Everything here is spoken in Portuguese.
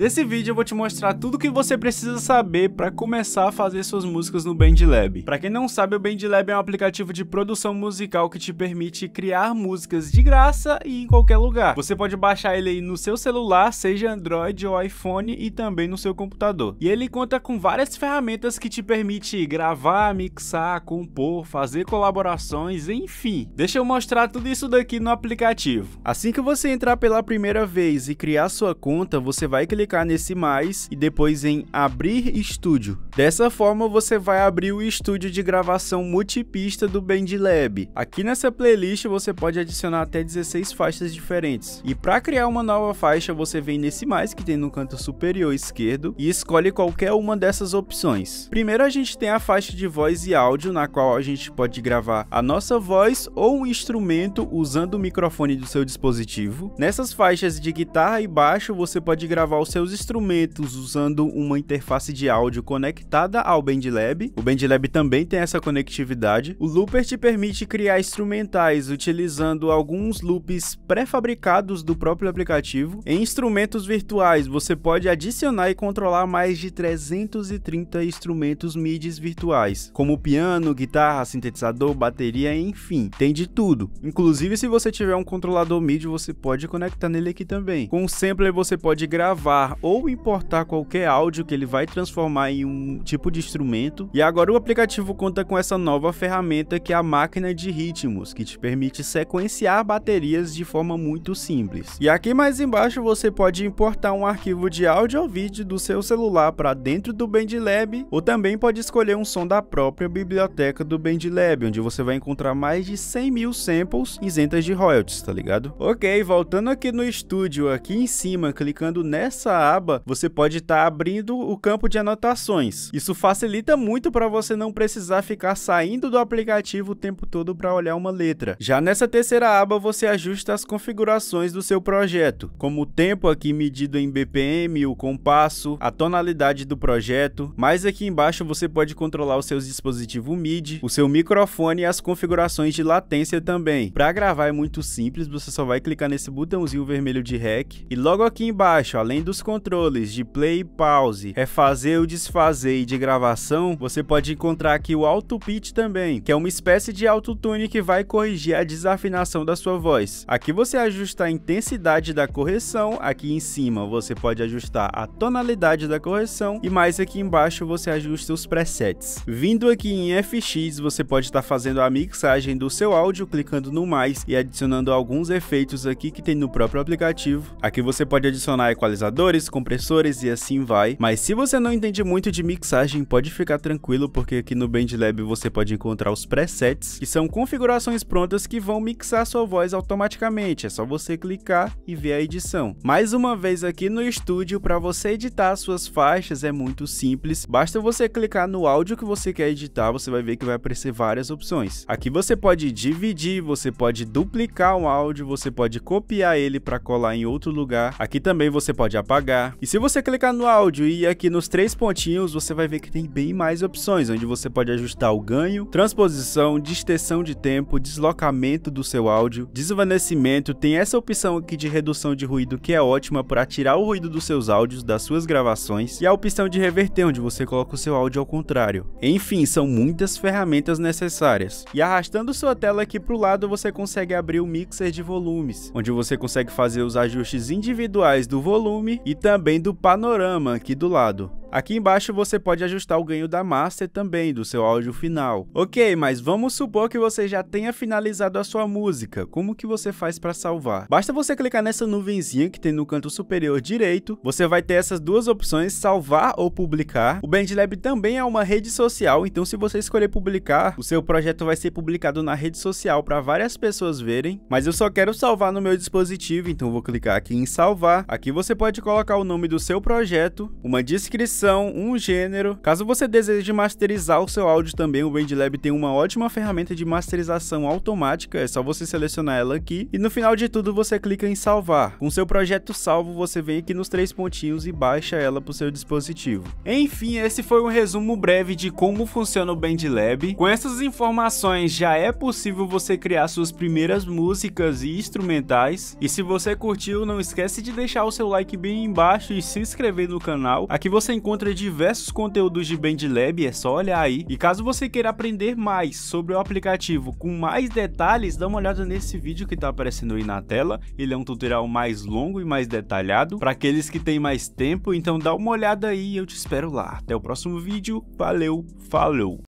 Nesse vídeo eu vou te mostrar tudo o que você precisa saber para começar a fazer suas músicas no BandLab. Para quem não sabe, o BandLab é um aplicativo de produção musical que te permite criar músicas de graça e em qualquer lugar. Você pode baixar ele aí no seu celular, seja Android ou iPhone e também no seu computador. E ele conta com várias ferramentas que te permite gravar, mixar, compor, fazer colaborações, enfim. Deixa eu mostrar tudo isso daqui no aplicativo. Assim que você entrar pela primeira vez e criar sua conta, você vai clicar clicar nesse mais e depois em abrir estúdio. Dessa forma você vai abrir o estúdio de gravação multipista do BandLab. Aqui nessa playlist você pode adicionar até 16 faixas diferentes. E para criar uma nova faixa você vem nesse mais que tem no canto superior esquerdo e escolhe qualquer uma dessas opções. Primeiro a gente tem a faixa de voz e áudio na qual a gente pode gravar a nossa voz ou um instrumento usando o microfone do seu dispositivo. Nessas faixas de guitarra e baixo você pode gravar o seu seus instrumentos usando uma interface de áudio conectada ao BandLab. O BandLab também tem essa conectividade. O Looper te permite criar instrumentais utilizando alguns loops pré-fabricados do próprio aplicativo. Em instrumentos virtuais, você pode adicionar e controlar mais de 330 instrumentos MIDI virtuais, como piano, guitarra, sintetizador, bateria, enfim, tem de tudo. Inclusive, se você tiver um controlador MIDI, você pode conectar nele aqui também. Com o sampler, você pode gravar gravar ou importar qualquer áudio que ele vai transformar em um tipo de instrumento. E agora o aplicativo conta com essa nova ferramenta que é a máquina de ritmos, que te permite sequenciar baterias de forma muito simples. E aqui mais embaixo você pode importar um arquivo de áudio ou vídeo do seu celular para dentro do BandLab, ou também pode escolher um som da própria biblioteca do BandLab, onde você vai encontrar mais de 100 mil samples isentas de royalties, tá ligado? Ok, voltando aqui no estúdio, aqui em cima, clicando nessa essa aba, você pode estar tá abrindo o campo de anotações. Isso facilita muito para você não precisar ficar saindo do aplicativo o tempo todo para olhar uma letra. Já nessa terceira aba, você ajusta as configurações do seu projeto, como o tempo aqui medido em BPM, o compasso, a tonalidade do projeto. Mais aqui embaixo você pode controlar os seus dispositivos MIDI, o seu microfone e as configurações de latência também. Para gravar é muito simples, você só vai clicar nesse botãozinho vermelho de REC e logo aqui embaixo, além dos controles de play e pause, é fazer ou desfazer e de gravação, você pode encontrar aqui o auto pitch também, que é uma espécie de autotune que vai corrigir a desafinação da sua voz. Aqui você ajusta a intensidade da correção, aqui em cima você pode ajustar a tonalidade da correção e mais aqui embaixo você ajusta os presets. Vindo aqui em FX, você pode estar tá fazendo a mixagem do seu áudio clicando no mais e adicionando alguns efeitos aqui que tem no próprio aplicativo. Aqui você pode adicionar equalizador compressores e assim vai. Mas se você não entende muito de mixagem, pode ficar tranquilo porque aqui no BandLab você pode encontrar os presets, que são configurações prontas que vão mixar sua voz automaticamente. É só você clicar e ver a edição. Mais uma vez aqui no estúdio, para você editar suas faixas é muito simples. Basta você clicar no áudio que você quer editar, você vai ver que vai aparecer várias opções. Aqui você pode dividir, você pode duplicar um áudio, você pode copiar ele para colar em outro lugar. Aqui também você pode apagar e se você clicar no áudio e aqui nos três pontinhos, você vai ver que tem bem mais opções, onde você pode ajustar o ganho, transposição, distensão de tempo, deslocamento do seu áudio, desvanecimento, tem essa opção aqui de redução de ruído que é ótima para tirar o ruído dos seus áudios, das suas gravações, e a opção de reverter, onde você coloca o seu áudio ao contrário. Enfim, são muitas ferramentas necessárias. E arrastando sua tela aqui para o lado, você consegue abrir o mixer de volumes, onde você consegue fazer os ajustes individuais do volume e também do panorama aqui do lado. Aqui embaixo você pode ajustar o ganho da master também, do seu áudio final. Ok, mas vamos supor que você já tenha finalizado a sua música. Como que você faz para salvar? Basta você clicar nessa nuvenzinha que tem no canto superior direito. Você vai ter essas duas opções, salvar ou publicar. O BandLab também é uma rede social, então se você escolher publicar, o seu projeto vai ser publicado na rede social para várias pessoas verem. Mas eu só quero salvar no meu dispositivo, então vou clicar aqui em salvar. Aqui você pode colocar o nome do seu projeto, uma descrição edição, um gênero. Caso você deseje masterizar o seu áudio também, o BandLab tem uma ótima ferramenta de masterização automática, é só você selecionar ela aqui e no final de tudo você clica em salvar. Com seu projeto salvo, você vem aqui nos três pontinhos e baixa ela para o seu dispositivo. Enfim, esse foi um resumo breve de como funciona o BandLab. Com essas informações, já é possível você criar suas primeiras músicas e instrumentais. E se você curtiu, não esquece de deixar o seu like bem embaixo e se inscrever no canal. Aqui você encontra encontra diversos conteúdos de BandLab, é só olhar aí. E caso você queira aprender mais sobre o aplicativo com mais detalhes, dá uma olhada nesse vídeo que está aparecendo aí na tela. Ele é um tutorial mais longo e mais detalhado para aqueles que têm mais tempo, então dá uma olhada aí e eu te espero lá. Até o próximo vídeo, valeu, falou!